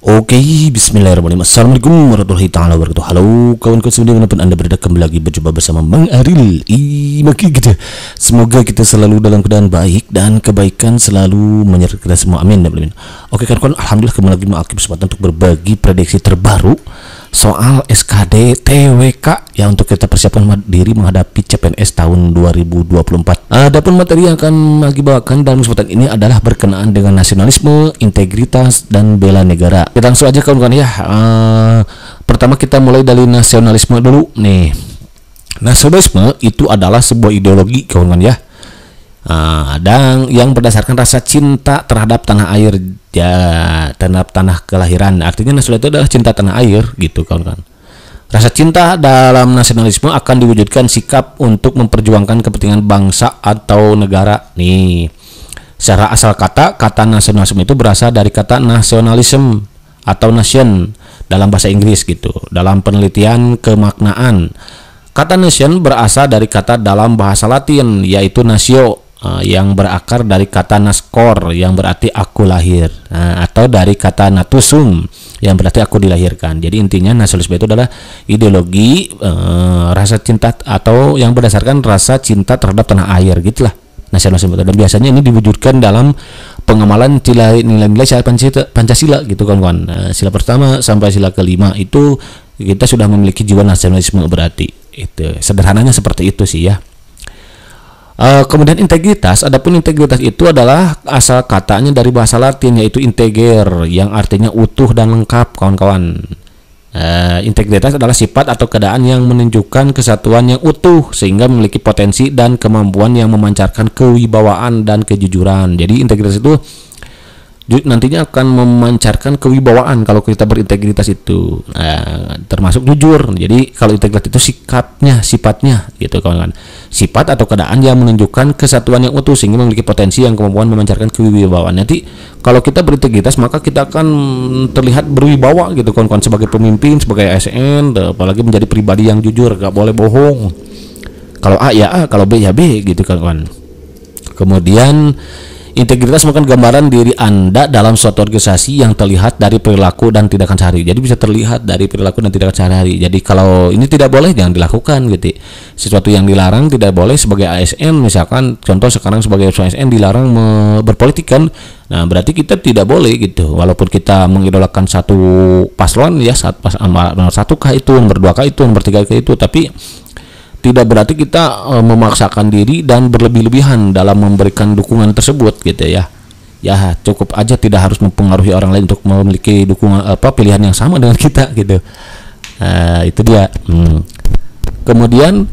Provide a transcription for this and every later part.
Oke, okay, bismillahirrahmanirrahim. Assalamualaikum warahmatullahi taala wabarakatuh. Halo kawan-kawan semuanya kenapa Anda berada kembali lagi berjumpa bersama Bang Aril. Imaki kita. Semoga kita selalu dalam keadaan baik dan kebaikan selalu menyertai kita semua. Amin. Amin. Oke, kawan-kawan, alhamdulillah kembali lagi mengakib kesempatan untuk berbagi prediksi terbaru soal SKD TWK ya untuk kita persiapkan diri menghadapi CPNS tahun 2024. Adapun materi yang akan Magi bawakan dalam kesempatan ini adalah berkenaan dengan nasionalisme, integritas dan bela negara. Kita langsung aja kawan-kawan ya. Uh, pertama kita mulai dari nasionalisme dulu nih. Nasionalisme itu adalah sebuah ideologi kawan-kawan ya Uh, dan yang berdasarkan rasa cinta terhadap tanah air ya terhadap tanah kelahiran artinya nasional itu adalah cinta tanah air gitu kan kan rasa cinta dalam nasionalisme akan diwujudkan sikap untuk memperjuangkan kepentingan bangsa atau negara nih secara asal kata kata nasionalisme itu berasal dari kata nasionalisme atau nation dalam bahasa Inggris gitu dalam penelitian kemaknaan kata nation berasal dari kata dalam bahasa Latin yaitu nasio Ah, yang berakar dari kata naskor yang berarti aku lahir nah, atau dari kata natusum yang berarti aku dilahirkan jadi intinya nasionalisme itu adalah ideologi eh, rasa cinta atau yang berdasarkan rasa cinta terhadap tanah air gitulah nasionalisme dan biasanya ini diwujudkan dalam pengamalan nilai-nilai syariat Pancasila, Pancasila gitu kawan-kawan nah, sila pertama sampai sila kelima itu kita sudah memiliki jiwa nasionalisme berarti itu sederhananya seperti itu sih ya Eh, kemudian integritas, adapun integritas itu adalah asal katanya dari bahasa Latin yaitu integer yang artinya utuh dan lengkap, kawan-kawan. Uh, integritas adalah sifat atau keadaan yang menunjukkan kesatuan yang utuh sehingga memiliki potensi dan kemampuan yang memancarkan kewibawaan dan kejujuran. Jadi integritas itu nantinya akan memancarkan kewibawaan kalau kita berintegritas itu nah, termasuk jujur jadi kalau integritas itu sikapnya sifatnya gitu kawan-kawan sifat atau keadaan yang menunjukkan kesatuan yang utuh sehingga memiliki potensi yang kemampuan memancarkan kewibawaan nanti kalau kita berintegritas maka kita akan terlihat berwibawa gitu kawan-kawan sebagai pemimpin sebagai ASN apalagi menjadi pribadi yang jujur gak boleh bohong kalau A ya A kalau B ya B gitu kawan-kawan kemudian Integritas bukan gambaran diri Anda dalam suatu organisasi yang terlihat dari perilaku dan tindakan sehari. Jadi bisa terlihat dari perilaku dan tindakan sehari-hari. Jadi kalau ini tidak boleh jangan dilakukan gitu. Sesuatu yang dilarang tidak boleh sebagai ASN misalkan contoh sekarang sebagai ASN dilarang berpolitik Nah, berarti kita tidak boleh gitu. Walaupun kita mengidolakan satu paslon ya saat pas satu kah itu, nomor dua kah itu, nomor tiga kah itu, tapi tidak berarti kita e, memaksakan diri dan berlebih-lebihan dalam memberikan dukungan tersebut gitu ya ya cukup aja tidak harus mempengaruhi orang lain untuk memiliki dukungan apa pilihan yang sama dengan kita gitu nah, itu dia hmm. kemudian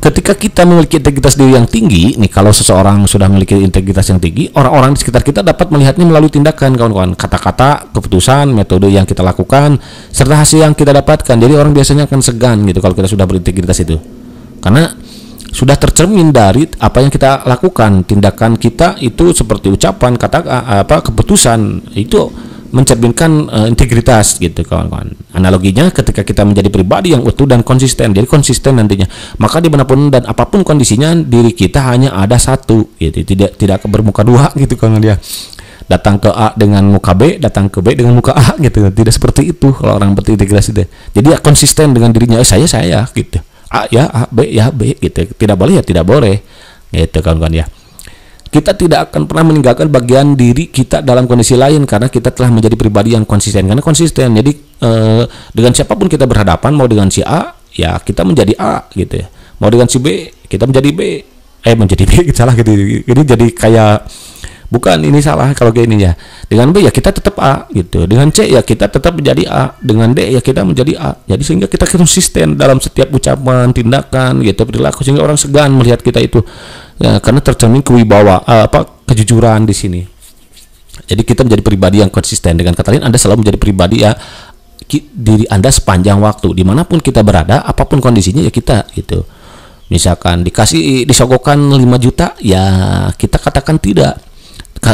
ketika kita memiliki integritas diri yang tinggi nih kalau seseorang sudah memiliki integritas yang tinggi orang-orang di sekitar kita dapat melihatnya melalui tindakan kawan-kawan kata-kata keputusan metode yang kita lakukan serta hasil yang kita dapatkan jadi orang biasanya akan segan gitu kalau kita sudah berintegritas itu karena sudah tercermin dari apa yang kita lakukan tindakan kita itu seperti ucapan kata apa keputusan itu mencerminkan uh, integritas gitu kawan-kawan analoginya ketika kita menjadi pribadi yang utuh dan konsisten jadi konsisten nantinya maka dimanapun dan apapun kondisinya diri kita hanya ada satu gitu tidak tidak bermuka dua gitu kawan dia ya. datang ke A dengan muka B, datang ke B dengan muka A gitu. Tidak seperti itu kalau orang berintegrasi deh. Jadi ya konsisten dengan dirinya, oh, saya saya gitu. A ya A, B ya B gitu. Tidak boleh ya tidak boleh. Gitu kawan-kawan ya. Kita tidak akan pernah meninggalkan bagian diri kita dalam kondisi lain karena kita telah menjadi pribadi yang konsisten. Karena konsisten. Jadi eh, dengan siapapun kita berhadapan mau dengan si A ya kita menjadi A gitu ya. Mau dengan si B kita menjadi B. Eh menjadi B salah gitu. Ini jadi kayak bukan ini salah kalau kayak ini ya dengan B ya kita tetap A gitu dengan C ya kita tetap menjadi A dengan D ya kita menjadi A jadi sehingga kita konsisten dalam setiap ucapan tindakan gitu perilaku sehingga orang segan melihat kita itu ya, karena tercermin kewibawa eh, apa kejujuran di sini jadi kita menjadi pribadi yang konsisten dengan kata lain Anda selalu menjadi pribadi ya diri Anda sepanjang waktu dimanapun kita berada apapun kondisinya ya kita gitu misalkan dikasih disogokan 5 juta ya kita katakan tidak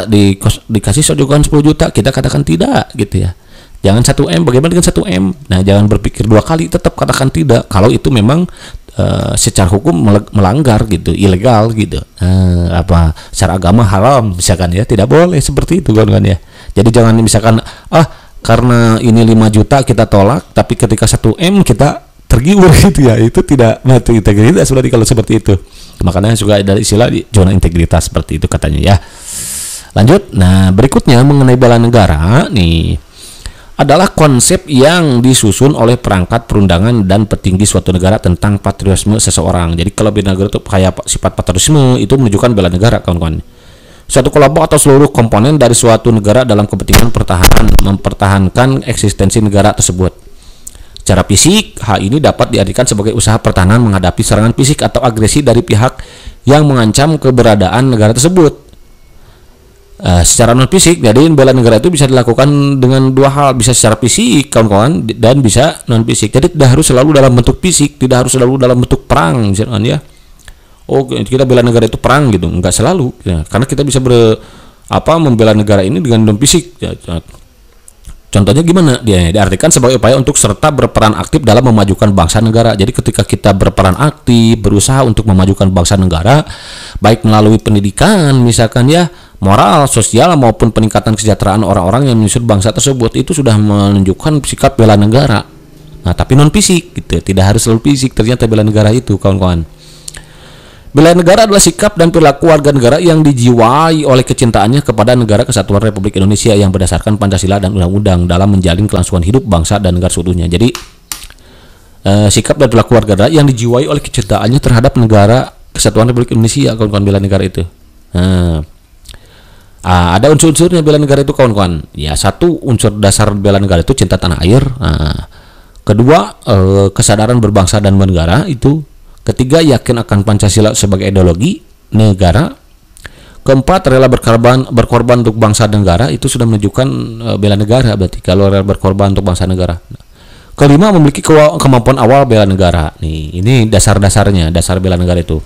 di kos, dikasih sepuluh 10 juta kita katakan tidak gitu ya jangan 1 m bagaimana dengan 1 m nah jangan berpikir dua kali tetap katakan tidak kalau itu memang uh, secara hukum melanggar gitu ilegal gitu uh, apa secara agama haram misalkan ya tidak boleh seperti itu kan kan ya jadi jangan misalkan ah karena ini 5 juta kita tolak tapi ketika 1 m kita tergiur gitu ya itu tidak mati nah, integritas berarti kalau seperti itu makanya juga dari istilah zona integritas seperti itu katanya ya Lanjut. Nah, berikutnya mengenai bela negara nih adalah konsep yang disusun oleh perangkat perundangan dan petinggi suatu negara tentang patriotisme seseorang. Jadi kalau bela negara itu kayak sifat patriotisme itu menunjukkan bela negara kawan-kawan. Suatu kelompok atau seluruh komponen dari suatu negara dalam kepentingan pertahanan mempertahankan eksistensi negara tersebut. Cara fisik, hal ini dapat diartikan sebagai usaha pertahanan menghadapi serangan fisik atau agresi dari pihak yang mengancam keberadaan negara tersebut. Uh, secara non fisik, jadi bela negara itu bisa dilakukan dengan dua hal, bisa secara fisik kawan-kawan dan bisa non fisik. Jadi tidak harus selalu dalam bentuk fisik, tidak harus selalu dalam bentuk perang misalnya ya. Oh kita bela negara itu perang gitu, nggak selalu, ya. karena kita bisa ber apa membela negara ini dengan non fisik, ya, ya. Contohnya gimana? Dia diartikan sebagai upaya untuk serta berperan aktif dalam memajukan bangsa negara. Jadi ketika kita berperan aktif, berusaha untuk memajukan bangsa negara, baik melalui pendidikan misalkan ya, moral, sosial maupun peningkatan kesejahteraan orang-orang yang menyusun bangsa tersebut itu sudah menunjukkan sikap bela negara. Nah, tapi non fisik gitu, ya, tidak harus selalu fisik ternyata bela negara itu, kawan-kawan. Bela negara adalah sikap dan perilaku warga negara yang dijiwai oleh kecintaannya kepada negara kesatuan Republik Indonesia yang berdasarkan Pancasila dan Undang-Undang dalam menjalin kelangsungan hidup bangsa dan negara seluruhnya. Jadi eh, sikap dan perilaku warga negara yang dijiwai oleh kecintaannya terhadap negara kesatuan Republik Indonesia kawan-kawan bela negara itu. Nah, ah, ada unsur-unsurnya bela negara itu kawan-kawan. Ya satu unsur dasar bela negara itu cinta tanah air. Nah, kedua eh, kesadaran berbangsa dan bernegara itu Ketiga, yakin akan Pancasila sebagai ideologi negara. Keempat, rela berkorban berkorban untuk bangsa dan negara itu sudah menunjukkan e, bela negara berarti kalau rela berkorban untuk bangsa negara. Kelima, memiliki ke kemampuan awal bela negara. Nih, ini dasar-dasarnya, dasar bela negara itu.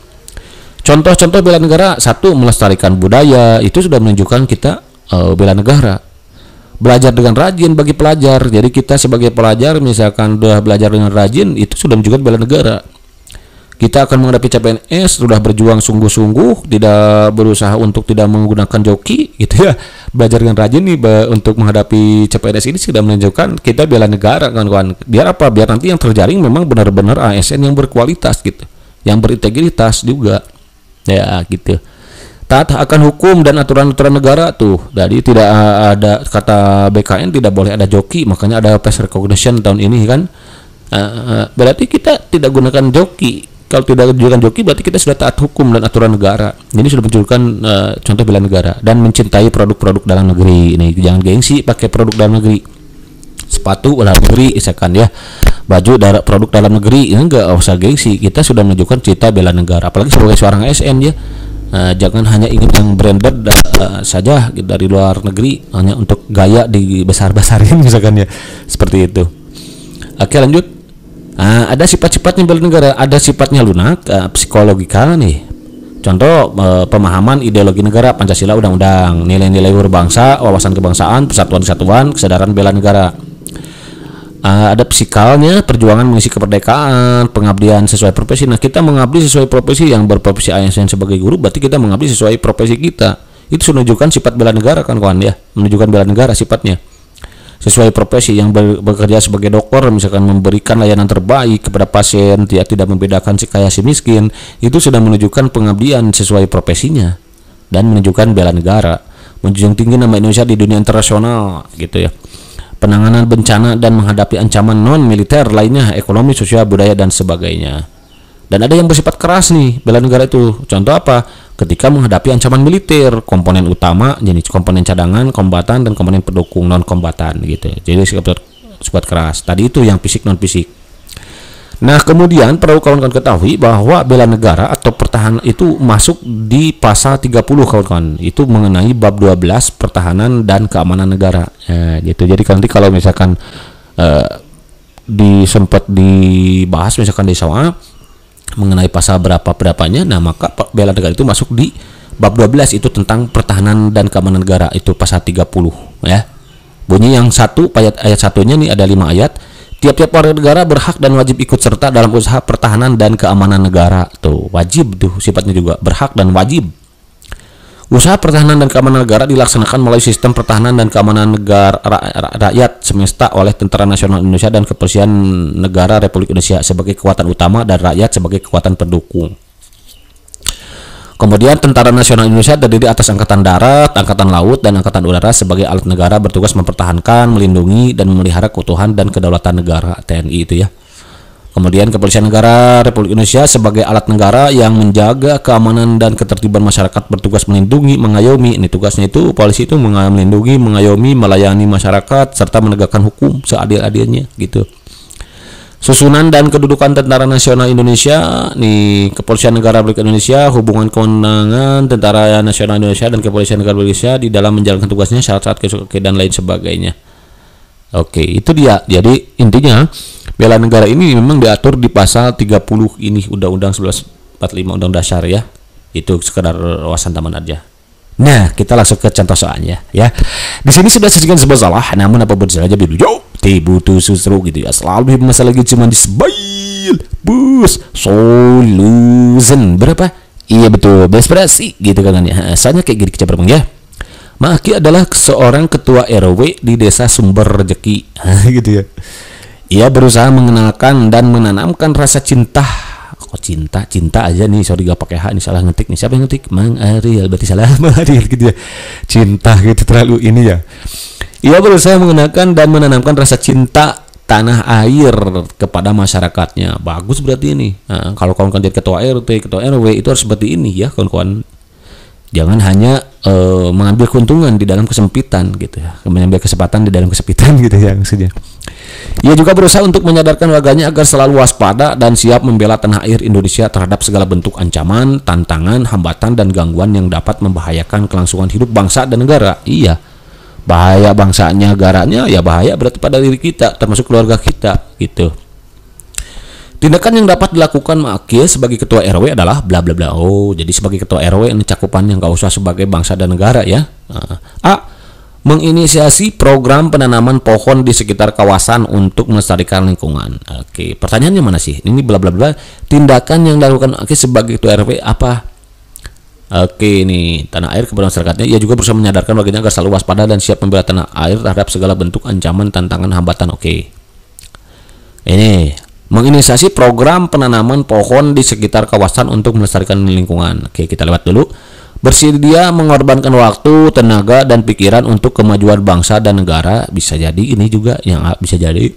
Contoh-contoh bela negara, satu melestarikan budaya itu sudah menunjukkan kita e, bela negara. Belajar dengan rajin bagi pelajar. Jadi kita sebagai pelajar misalkan sudah belajar dengan rajin itu sudah menunjukkan bela negara kita akan menghadapi CPNS sudah berjuang sungguh-sungguh, tidak berusaha untuk tidak menggunakan joki gitu ya. Belajar dengan rajin nih untuk menghadapi CPNS ini sudah menunjukkan kita bela negara kan kawan Biar apa? Biar nanti yang terjaring memang benar-benar ASN yang berkualitas gitu, yang berintegritas juga. Ya gitu taat akan hukum dan aturan-aturan negara tuh. Jadi tidak ada kata BKN tidak boleh ada joki, makanya ada face recognition tahun ini kan. Uh, berarti kita tidak gunakan joki kalau tidak menunjukkan joki berarti kita sudah taat hukum dan aturan negara ini sudah menunjukkan e, contoh bela negara dan mencintai produk-produk dalam negeri ini jangan gengsi pakai produk dalam negeri sepatu dalam negeri misalkan ya baju darah produk dalam negeri ini enggak usah gengsi kita sudah menunjukkan cita bela negara apalagi sebagai seorang ASN ya e, jangan hanya ingin yang branded da, eh, e, saja dari luar negeri hanya untuk gaya dibesar-besarin misalkan ya seperti itu oke lanjut Uh, ada sifat-sifatnya bela negara, ada sifatnya lunak, uh, psikologikal nih. Contoh uh, pemahaman ideologi negara Pancasila Undang-Undang, nilai-nilai bangsa, wawasan kebangsaan, persatuan kesatuan, kesadaran bela negara. Uh, ada psikalnya, perjuangan mengisi kemerdekaan, pengabdian sesuai profesi. Nah, kita mengabdi sesuai profesi yang berprofesi ASN sebagai guru, berarti kita mengabdi sesuai profesi kita. Itu menunjukkan sifat bela negara kan kawan ya, menunjukkan bela negara sifatnya sesuai profesi yang bekerja sebagai dokter misalkan memberikan layanan terbaik kepada pasien dia tidak membedakan si kaya si miskin itu sudah menunjukkan pengabdian sesuai profesinya dan menunjukkan bela negara menjunjung tinggi nama Indonesia di dunia internasional gitu ya penanganan bencana dan menghadapi ancaman non militer lainnya ekonomi sosial budaya dan sebagainya dan ada yang bersifat keras nih bela negara itu. Contoh apa? Ketika menghadapi ancaman militer, komponen utama jenis komponen cadangan, kombatan dan komponen pendukung non kombatan gitu. Jadi sifat sifat keras. Tadi itu yang fisik non fisik. Nah, kemudian perlu kawan-kawan ketahui bahwa bela negara atau pertahanan itu masuk di pasal 30 kawan-kawan. Itu mengenai bab 12 pertahanan dan keamanan negara. Eh, gitu. Jadi nanti kalau misalkan eh, di dibahas misalkan di sawah mengenai pasal berapa berapanya nah maka bela negara itu masuk di bab 12 itu tentang pertahanan dan keamanan negara itu pasal 30 ya bunyi yang satu ayat ayat satunya nih ada lima ayat tiap-tiap warga negara berhak dan wajib ikut serta dalam usaha pertahanan dan keamanan negara tuh wajib tuh sifatnya juga berhak dan wajib Usaha pertahanan dan keamanan negara dilaksanakan melalui sistem pertahanan dan keamanan negara rakyat semesta oleh Tentara Nasional Indonesia dan Kepolisian Negara Republik Indonesia sebagai kekuatan utama dan rakyat sebagai kekuatan pendukung. Kemudian Tentara Nasional Indonesia terdiri atas Angkatan Darat, Angkatan Laut, dan Angkatan Udara sebagai alat negara bertugas mempertahankan, melindungi, dan memelihara keutuhan dan kedaulatan negara TNI itu ya. Kemudian Kepolisian Negara Republik Indonesia sebagai alat negara yang menjaga keamanan dan ketertiban masyarakat bertugas melindungi, mengayomi. Ini tugasnya itu polisi itu melindungi, mengayomi, melayani masyarakat serta menegakkan hukum seadil-adilnya gitu. Susunan dan kedudukan Tentara Nasional Indonesia nih Kepolisian Negara Republik Indonesia hubungan kewenangan Tentara Nasional Indonesia dan Kepolisian Negara Indonesia di dalam menjalankan tugasnya syarat-syarat dan lain sebagainya. Oke, itu dia. Jadi intinya bela negara ini memang diatur di pasal 30 ini Undang-Undang 1945 Undang Dasar ya. Itu sekedar wawasan taman aja. Nah, kita langsung ke contoh soalnya ya. Di sini sudah sekian sebuah salah, namun apa saja bidu jauh, tibu susru gitu ya. Selalu masalah gitu cuma di sebail, bus, solution berapa? Iya betul, berekspresi gitu kan ya. Soalnya kayak gini kecabar ya. Maki adalah seorang ketua RW di desa sumber rejeki gitu ya. Ia berusaha mengenalkan dan menanamkan rasa cinta. Kok cinta? Cinta aja nih, sorry gak pakai H nih salah ngetik nih. Siapa yang ngetik? Mang Ariel, berarti salah Mang Ariel gitu ya. Cinta gitu terlalu ini ya. Ia berusaha mengenalkan dan menanamkan rasa cinta tanah air kepada masyarakatnya bagus berarti ini nah, kalau kawan-kawan jadi ketua RT ketua RW itu harus seperti ini ya kawan-kawan jangan hanya uh, mengambil keuntungan di dalam kesempitan gitu ya mengambil kesempatan di dalam kesempitan gitu ya maksudnya ia juga berusaha untuk menyadarkan warganya agar selalu waspada dan siap membela tanah air Indonesia terhadap segala bentuk ancaman, tantangan, hambatan dan gangguan yang dapat membahayakan kelangsungan hidup bangsa dan negara. Iya. Bahaya bangsanya, negaranya ya bahaya berarti pada diri kita termasuk keluarga kita gitu. Tindakan yang dapat dilakukan Maakil sebagai ketua RW adalah bla bla bla. Oh, jadi sebagai ketua RW ini cakupannya nggak usah sebagai bangsa dan negara ya. Nah, A. Menginisiasi program penanaman pohon di sekitar kawasan untuk melestarikan lingkungan. Oke, pertanyaannya mana sih? Ini bla bla bla. Tindakan yang dilakukan Maakil sebagai ketua RW apa? Oke ini tanah air kepada masyarakatnya ia juga berusaha menyadarkan warganya agar selalu waspada dan siap membela tanah air terhadap segala bentuk ancaman tantangan hambatan oke ini menginisiasi program penanaman pohon di sekitar kawasan untuk melestarikan lingkungan. Oke, kita lewat dulu. Bersedia mengorbankan waktu, tenaga, dan pikiran untuk kemajuan bangsa dan negara. Bisa jadi ini juga yang bisa jadi.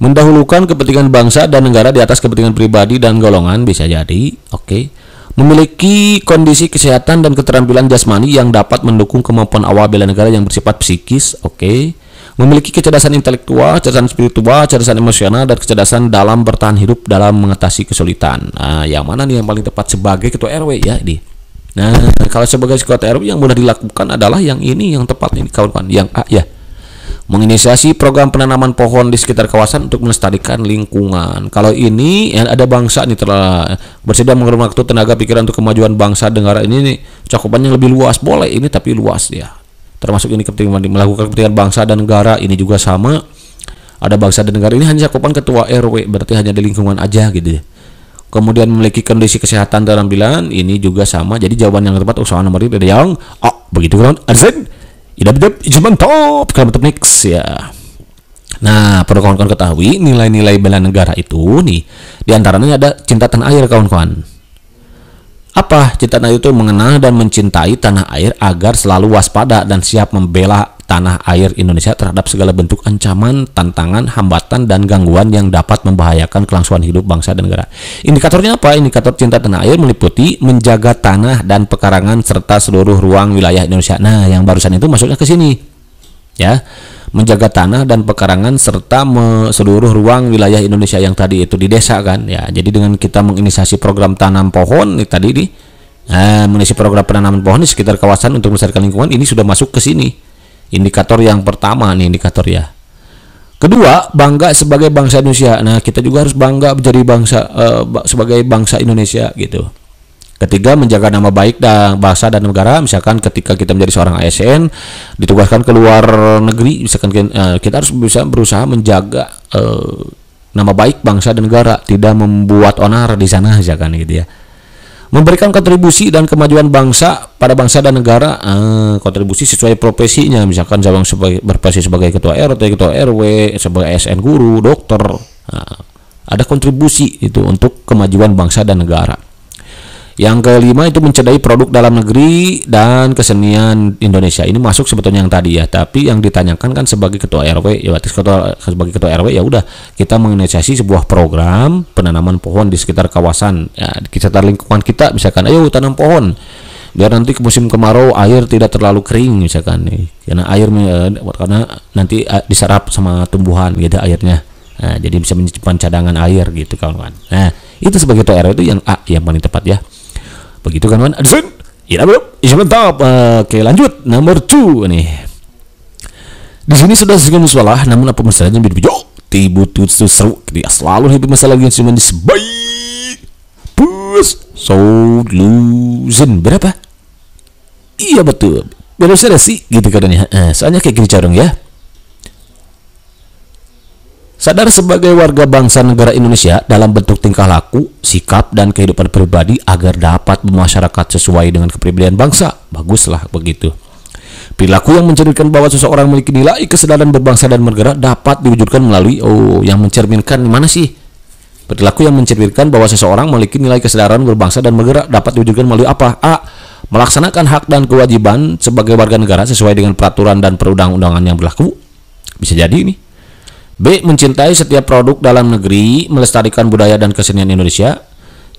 Mendahulukan kepentingan bangsa dan negara di atas kepentingan pribadi dan golongan. Bisa jadi. Oke. Memiliki kondisi kesehatan dan keterampilan jasmani yang dapat mendukung kemampuan awal bela negara yang bersifat psikis. Oke memiliki kecerdasan intelektual, kecerdasan spiritual, kecerdasan emosional, dan kecerdasan dalam bertahan hidup dalam mengatasi kesulitan. Nah, yang mana nih yang paling tepat sebagai ketua RW ya ini? Nah, kalau sebagai ketua RW yang mudah dilakukan adalah yang ini yang tepat ini kawan-kawan, yang A ya. Menginisiasi program penanaman pohon di sekitar kawasan untuk melestarikan lingkungan. Kalau ini ya, ada bangsa nih telah bersedia mengerumah tenaga pikiran untuk kemajuan bangsa negara ini nih, cakupannya lebih luas boleh ini tapi luas ya termasuk ini kepentingan melakukan kepentingan bangsa dan negara ini juga sama ada bangsa dan negara ini hanya cakupan ketua RW berarti hanya di lingkungan aja gitu ya kemudian memiliki kondisi kesehatan dalam bilangan ini juga sama jadi jawaban yang tepat usaha nomor ada yang oh begitu kan arsen idap idap cuman top kalau betul next ya nah perlu kawan-kawan ketahui nilai-nilai bela negara itu nih diantaranya ada cinta tanah air kawan-kawan apa? Cinta Nabi itu mengenal dan mencintai tanah air agar selalu waspada dan siap membela tanah air Indonesia terhadap segala bentuk ancaman, tantangan, hambatan, dan gangguan yang dapat membahayakan kelangsungan hidup bangsa dan negara. Indikatornya apa? Indikator cinta tanah air meliputi menjaga tanah dan pekarangan serta seluruh ruang wilayah Indonesia. Nah, yang barusan itu masuknya ke sini. Ya menjaga tanah dan pekarangan serta seluruh ruang wilayah Indonesia yang tadi itu di desa kan ya jadi dengan kita menginisiasi program tanam pohon ya, tadi di eh, mengisi program penanaman pohon di sekitar kawasan untuk melestarikan lingkungan ini sudah masuk ke sini indikator yang pertama nih indikator ya kedua bangga sebagai bangsa Indonesia nah kita juga harus bangga menjadi bangsa eh, sebagai bangsa Indonesia gitu Ketiga, menjaga nama baik dan bahasa dan negara. Misalkan ketika kita menjadi seorang ASN, ditugaskan ke luar negeri, misalkan eh, kita harus bisa berusaha menjaga eh, nama baik bangsa dan negara, tidak membuat onar di sana misalkan gitu ya. Memberikan kontribusi dan kemajuan bangsa pada bangsa dan negara, eh, kontribusi sesuai profesinya, misalkan jabang sebagai berprofesi sebagai ketua RT, ketua RW, sebagai ASN guru, dokter. Nah, ada kontribusi itu untuk kemajuan bangsa dan negara yang kelima itu mencederai produk dalam negeri dan kesenian Indonesia. Ini masuk sebetulnya yang tadi ya, tapi yang ditanyakan kan sebagai ketua RW, ya ketua, sebagai ketua RW ya udah kita menginisiasi sebuah program penanaman pohon di sekitar kawasan ya, di sekitar lingkungan kita misalkan ayo tanam pohon biar nanti ke musim kemarau air tidak terlalu kering misalkan nih karena air eh, karena nanti eh, diserap sama tumbuhan gitu airnya nah, jadi bisa menyimpan cadangan air gitu kawan-kawan nah itu sebagai ketua RW itu yang A yang paling tepat ya Begitu kan Wan Aduh, ya belum. Ya mantap. Oke, lanjut nomor 2 nih. Di sini sudah segala masalah, namun apa masalahnya beda-beda. Tibu tutsu seru, dia selalu hidup masalah yang cuma disebai. so losing berapa? Iya betul. Belum sih gitu keadaannya. Eh, soalnya kayak gini carung ya. Sadar sebagai warga bangsa negara Indonesia dalam bentuk tingkah laku, sikap, dan kehidupan pribadi agar dapat bermasyarakat sesuai dengan kepribadian bangsa. Baguslah begitu. Perilaku yang mencerminkan bahwa seseorang memiliki nilai kesadaran berbangsa dan bergerak dapat diwujudkan melalui oh yang mencerminkan mana sih? Perilaku yang mencerminkan bahwa seseorang memiliki nilai kesadaran berbangsa dan bergerak dapat diwujudkan melalui apa? A. Melaksanakan hak dan kewajiban sebagai warga negara sesuai dengan peraturan dan perundang-undangan yang berlaku. Bisa jadi ini. B. Mencintai setiap produk dalam negeri, melestarikan budaya dan kesenian Indonesia.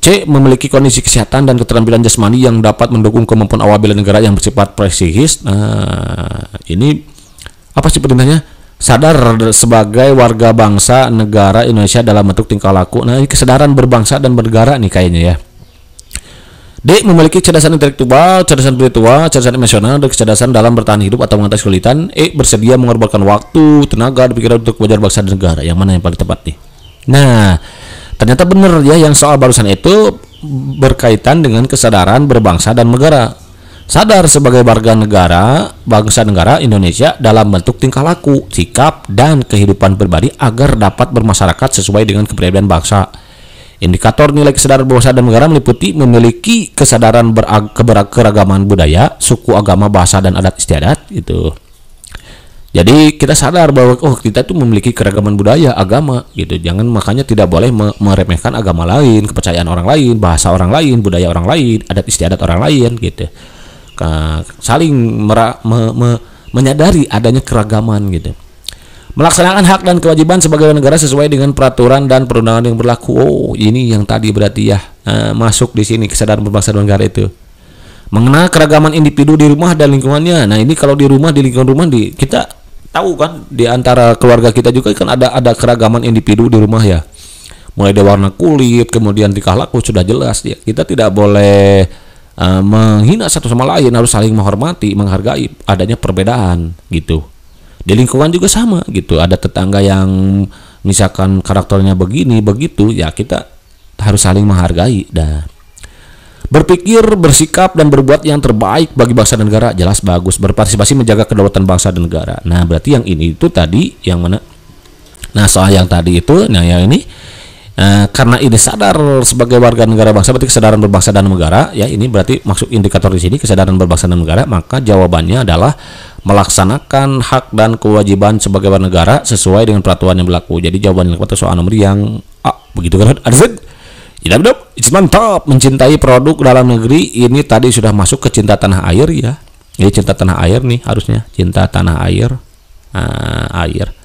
C. Memiliki kondisi kesehatan dan keterampilan jasmani yang dapat mendukung kemampuan awal bela negara yang bersifat prestigis. Nah, ini apa sih perintahnya? Sadar sebagai warga bangsa negara Indonesia dalam bentuk tingkah laku. Nah, ini kesadaran berbangsa dan bernegara nih kayaknya ya. D. Memiliki kecerdasan intelektual, kecerdasan spiritual, kecerdasan emosional, dan kecerdasan dalam bertahan hidup atau mengatasi kesulitan. E. Bersedia mengorbankan waktu, tenaga, dan pikiran untuk wajar bangsa dan negara. Yang mana yang paling tepat nih? Nah, ternyata benar ya yang soal barusan itu berkaitan dengan kesadaran berbangsa dan negara. Sadar sebagai warga negara, bangsa negara Indonesia dalam bentuk tingkah laku, sikap, dan kehidupan pribadi agar dapat bermasyarakat sesuai dengan kepribadian bangsa Indikator nilai kesadaran bahasa dan negara meliputi memiliki kesadaran keberagaman budaya, suku, agama, bahasa, dan adat istiadat gitu. Jadi kita sadar bahwa oh kita itu memiliki keragaman budaya, agama gitu. Jangan makanya tidak boleh meremehkan agama lain, kepercayaan orang lain, bahasa orang lain, budaya orang lain, adat istiadat orang lain gitu. Saling mera, me, me, menyadari adanya keragaman gitu melaksanakan hak dan kewajiban sebagai negara sesuai dengan peraturan dan perundangan yang berlaku. Oh, ini yang tadi berarti ya eh, masuk di sini kesadaran berbangsa dan negara itu. Mengenal keragaman individu di rumah dan lingkungannya. Nah, ini kalau di rumah di lingkungan rumah di kita tahu kan di antara keluarga kita juga kan ada ada keragaman individu di rumah ya. Mulai dari warna kulit, kemudian tingkah laku sudah jelas ya. Kita tidak boleh eh, menghina satu sama lain, harus saling menghormati, menghargai adanya perbedaan gitu di lingkungan juga sama gitu ada tetangga yang misalkan karakternya begini begitu ya kita harus saling menghargai dah berpikir bersikap dan berbuat yang terbaik bagi bangsa dan negara jelas bagus berpartisipasi menjaga kedaulatan bangsa dan negara nah berarti yang ini itu tadi yang mana nah soal yang tadi itu nah yang ini Eh, karena ini sadar sebagai warga negara bangsa berarti kesadaran berbangsa dan negara ya ini berarti maksud indikator di sini kesadaran berbangsa dan negara maka jawabannya adalah melaksanakan hak dan kewajiban sebagai warga negara sesuai dengan peraturan yang berlaku jadi jawaban yang soal nomor yang A ah, begitu kan ada iya, tidak mantap mencintai produk dalam negeri ini tadi sudah masuk ke cinta tanah air ya ini cinta tanah air nih harusnya cinta tanah air ah, air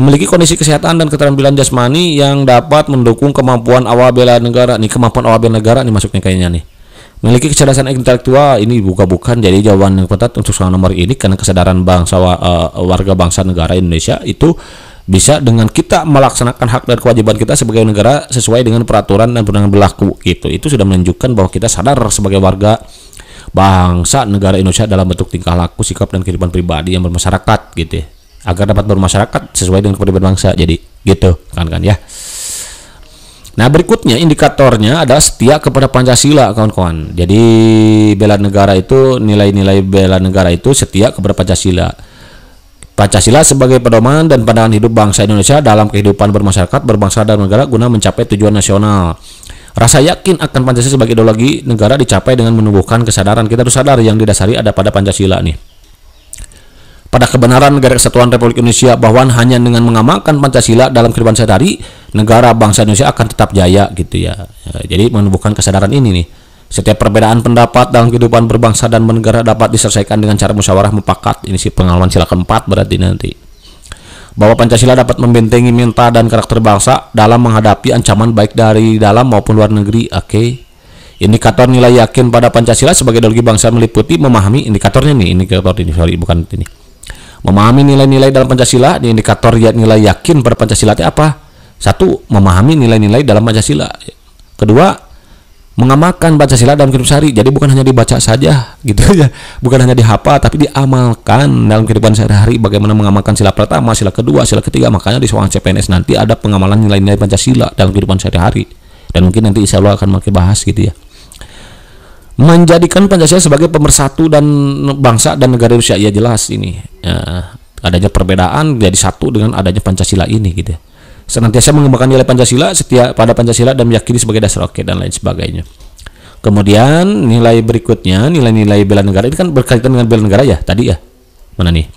memiliki kondisi kesehatan dan keterampilan jasmani yang dapat mendukung kemampuan awal bela negara nih kemampuan awal bela negara nih masuknya kayaknya nih memiliki kecerdasan intelektual ini buka-bukan jadi jawaban yang tepat untuk soal nomor ini karena kesadaran bangsa uh, warga bangsa negara Indonesia itu bisa dengan kita melaksanakan hak dan kewajiban kita sebagai negara sesuai dengan peraturan dan perundangan berlaku gitu itu sudah menunjukkan bahwa kita sadar sebagai warga bangsa negara Indonesia dalam bentuk tingkah laku sikap dan kehidupan pribadi yang bermasyarakat gitu ya agar dapat bermasyarakat sesuai dengan kode bangsa. Jadi gitu kan kan ya. Nah berikutnya indikatornya adalah setia kepada Pancasila kawan-kawan. Jadi bela negara itu nilai-nilai bela negara itu setia kepada Pancasila. Pancasila sebagai pedoman dan pandangan hidup bangsa Indonesia dalam kehidupan bermasyarakat, berbangsa dan negara guna mencapai tujuan nasional. Rasa yakin akan Pancasila sebagai ideologi negara dicapai dengan menumbuhkan kesadaran. Kita harus sadar yang didasari ada pada Pancasila nih pada kebenaran negara kesatuan Republik Indonesia bahwa hanya dengan mengamalkan Pancasila dalam kehidupan sehari-hari negara bangsa Indonesia akan tetap jaya gitu ya. ya. Jadi menumbuhkan kesadaran ini nih. Setiap perbedaan pendapat dalam kehidupan berbangsa dan bernegara dapat diselesaikan dengan cara musyawarah mufakat. Ini sih pengalaman sila keempat berarti nanti. Bahwa Pancasila dapat membentengi minta dan karakter bangsa dalam menghadapi ancaman baik dari dalam maupun luar negeri. Oke. Okay. Indikator nilai yakin pada Pancasila sebagai ideologi bangsa meliputi memahami indikatornya nih, indikator ini sorry bukan ini Memahami nilai-nilai dalam Pancasila, di indikator ya, nilai yakin pada Pancasila itu apa? Satu, memahami nilai-nilai dalam Pancasila. Kedua, mengamalkan Pancasila dalam kehidupan sehari. Jadi bukan hanya dibaca saja gitu ya. Bukan hanya dihafal tapi diamalkan dalam kehidupan sehari-hari bagaimana mengamalkan sila pertama, sila kedua, sila ketiga. Makanya di soal CPNS nanti ada pengamalan nilai-nilai Pancasila dalam kehidupan sehari-hari. Dan mungkin nanti insya Allah akan makin bahas gitu ya menjadikan Pancasila sebagai pemersatu dan bangsa dan negara Rusia ya jelas ini ya, adanya perbedaan jadi satu dengan adanya Pancasila ini gitu ya. senantiasa mengembangkan nilai Pancasila setia pada Pancasila dan meyakini sebagai dasar oke dan lain sebagainya kemudian nilai berikutnya nilai-nilai bela negara ini kan berkaitan dengan bela negara ya tadi ya mana nih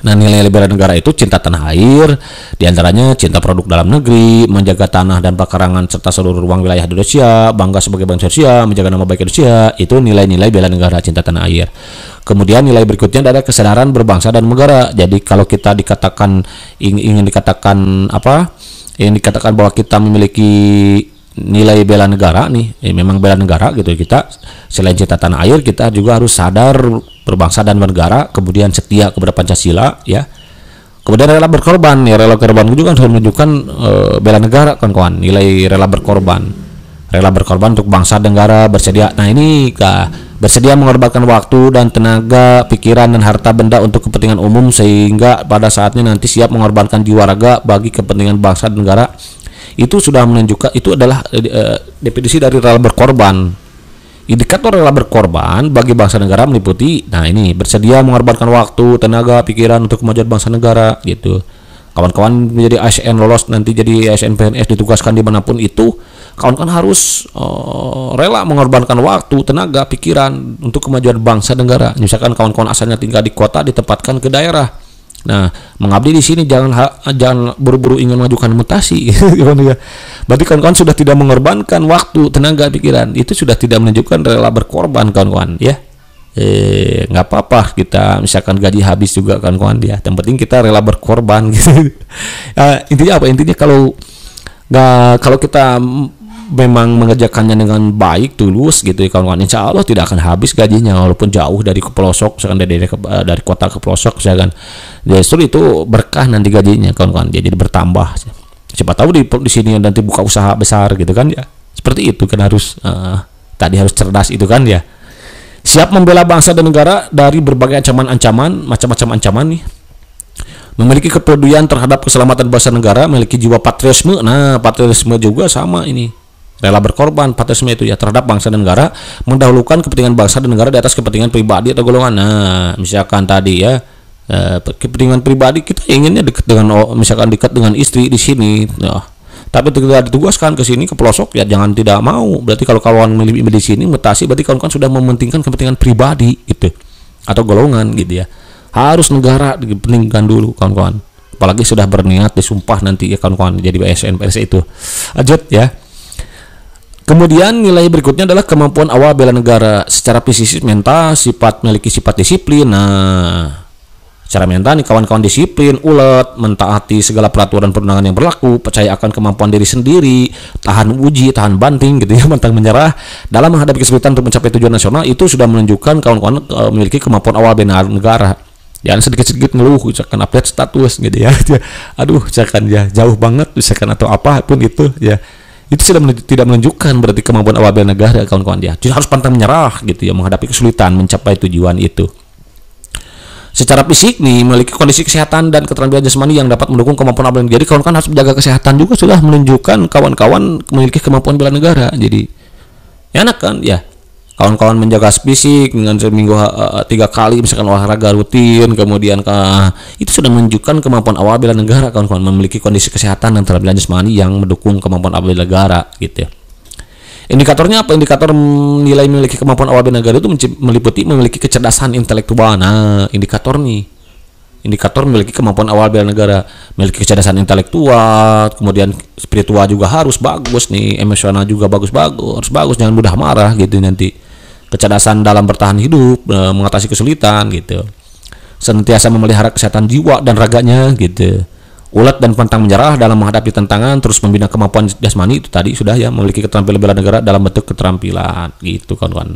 Nah, nilai bela negara itu cinta tanah air, diantaranya cinta produk dalam negeri, menjaga tanah dan pekarangan serta seluruh ruang wilayah Indonesia, bangga sebagai bangsa Indonesia, menjaga nama baik Indonesia, itu nilai-nilai bela negara cinta tanah air. Kemudian nilai berikutnya adalah kesadaran berbangsa dan negara. Jadi kalau kita dikatakan ingin dikatakan apa? Yang dikatakan bahwa kita memiliki nilai bela negara nih ya memang bela negara gitu ya, kita selain cinta tanah air kita juga harus sadar berbangsa dan bernegara kemudian setia kepada Pancasila ya kemudian rela berkorban ya rela korban juga harus menunjukkan e, bela negara kan kawan nilai rela berkorban rela berkorban untuk bangsa dan negara bersedia nah ini ke bersedia mengorbankan waktu dan tenaga, pikiran dan harta benda untuk kepentingan umum sehingga pada saatnya nanti siap mengorbankan jiwa raga bagi kepentingan bangsa dan negara itu sudah menunjukkan itu adalah uh, definisi dari rela berkorban. Indikator rela berkorban bagi bangsa negara meliputi, nah ini bersedia mengorbankan waktu, tenaga, pikiran untuk kemajuan bangsa negara gitu. Kawan-kawan menjadi ASN lolos nanti jadi ASN PNS ditugaskan dimanapun itu, kawan-kawan harus uh, rela mengorbankan waktu, tenaga, pikiran untuk kemajuan bangsa negara. Misalkan kawan-kawan asalnya tinggal di kota ditempatkan ke daerah Nah, mengabdi di sini jangan jangan buru-buru ingin mengajukan mutasi. gimana gitu, ya? Berarti kan kawan sudah tidak mengorbankan waktu, tenaga, pikiran. Itu sudah tidak menunjukkan rela berkorban kawan-kawan, ya. Eh, nggak apa-apa kita misalkan gaji habis juga kawan-kawan ya. Yang penting kita rela berkorban gitu. Nah, intinya apa? Intinya kalau nggak kalau kita memang mengerjakannya dengan baik tulus gitu ya kawan-kawan insya Allah tidak akan habis gajinya walaupun jauh dari ke pelosok misalkan dari, dari, eh, dari kota ke pelosok misalkan justru itu berkah nanti gajinya kawan-kawan jadi bertambah siapa tahu di, di sini nanti buka usaha besar gitu kan ya seperti itu kan harus uh, tadi harus cerdas itu kan ya siap membela bangsa dan negara dari berbagai ancaman-ancaman macam-macam ancaman nih memiliki kepedulian terhadap keselamatan bangsa negara memiliki jiwa patriotisme nah patriotisme juga sama ini rela berkorban patriotisme itu ya terhadap bangsa dan negara mendahulukan kepentingan bangsa dan negara di atas kepentingan pribadi atau golongan nah misalkan tadi ya eh, kepentingan pribadi kita inginnya dekat dengan oh, misalkan dekat dengan istri di sini ya. tapi tidak ditugaskan ke sini ke pelosok ya jangan tidak mau berarti kalau kawan milih di sini mutasi berarti kawan kan sudah mementingkan kepentingan pribadi gitu atau golongan gitu ya harus negara dipentingkan dulu kawan-kawan apalagi sudah berniat disumpah nanti ya kawan-kawan jadi BSN PS itu lanjut ya Kemudian nilai berikutnya adalah kemampuan awal bela negara secara fisik mental, sifat memiliki sifat disiplin. Nah, secara mental nih kawan-kawan disiplin, ulet, mentaati segala peraturan perundangan yang berlaku, percaya akan kemampuan diri sendiri, tahan uji, tahan banting gitu ya, mentang menyerah dalam menghadapi kesulitan untuk mencapai tujuan nasional itu sudah menunjukkan kawan-kawan eh, memiliki kemampuan awal bela negara Ya sedikit-sedikit ngeluh misalkan update status gitu ya aduh misalkan ya jauh banget misalkan atau apa pun itu ya itu tidak tidak menunjukkan berarti kemampuan awal bela negara kawan-kawan dia jadi harus pantang menyerah gitu ya menghadapi kesulitan mencapai tujuan itu secara fisik nih memiliki kondisi kesehatan dan keterampilan jasmani yang dapat mendukung kemampuan bela negara. Jadi kawan-kawan harus menjaga kesehatan juga sudah menunjukkan kawan-kawan memiliki kemampuan bela negara. Jadi ya enak kan ya kawan-kawan menjaga fisik dengan seminggu uh, tiga kali misalkan olahraga rutin kemudian uh, itu sudah menunjukkan kemampuan awal bela negara kawan-kawan memiliki kondisi kesehatan dan terlebih jasmani yang mendukung kemampuan awal bela negara gitu ya. Indikatornya apa? Indikator nilai memiliki kemampuan awal bela negara itu meliputi memiliki kecerdasan intelektual. Nah, indikator nih. Indikator memiliki kemampuan awal bela negara, memiliki kecerdasan intelektual, kemudian spiritual juga harus bagus nih, emosional juga bagus-bagus, harus bagus, jangan mudah marah gitu nanti kecerdasan dalam bertahan hidup, e, mengatasi kesulitan gitu. Senantiasa memelihara kesehatan jiwa dan raganya gitu. Ulet dan pantang menyerah dalam menghadapi tantangan terus membina kemampuan jasmani itu tadi sudah ya memiliki keterampilan bela negara dalam bentuk keterampilan gitu kawan-kawan.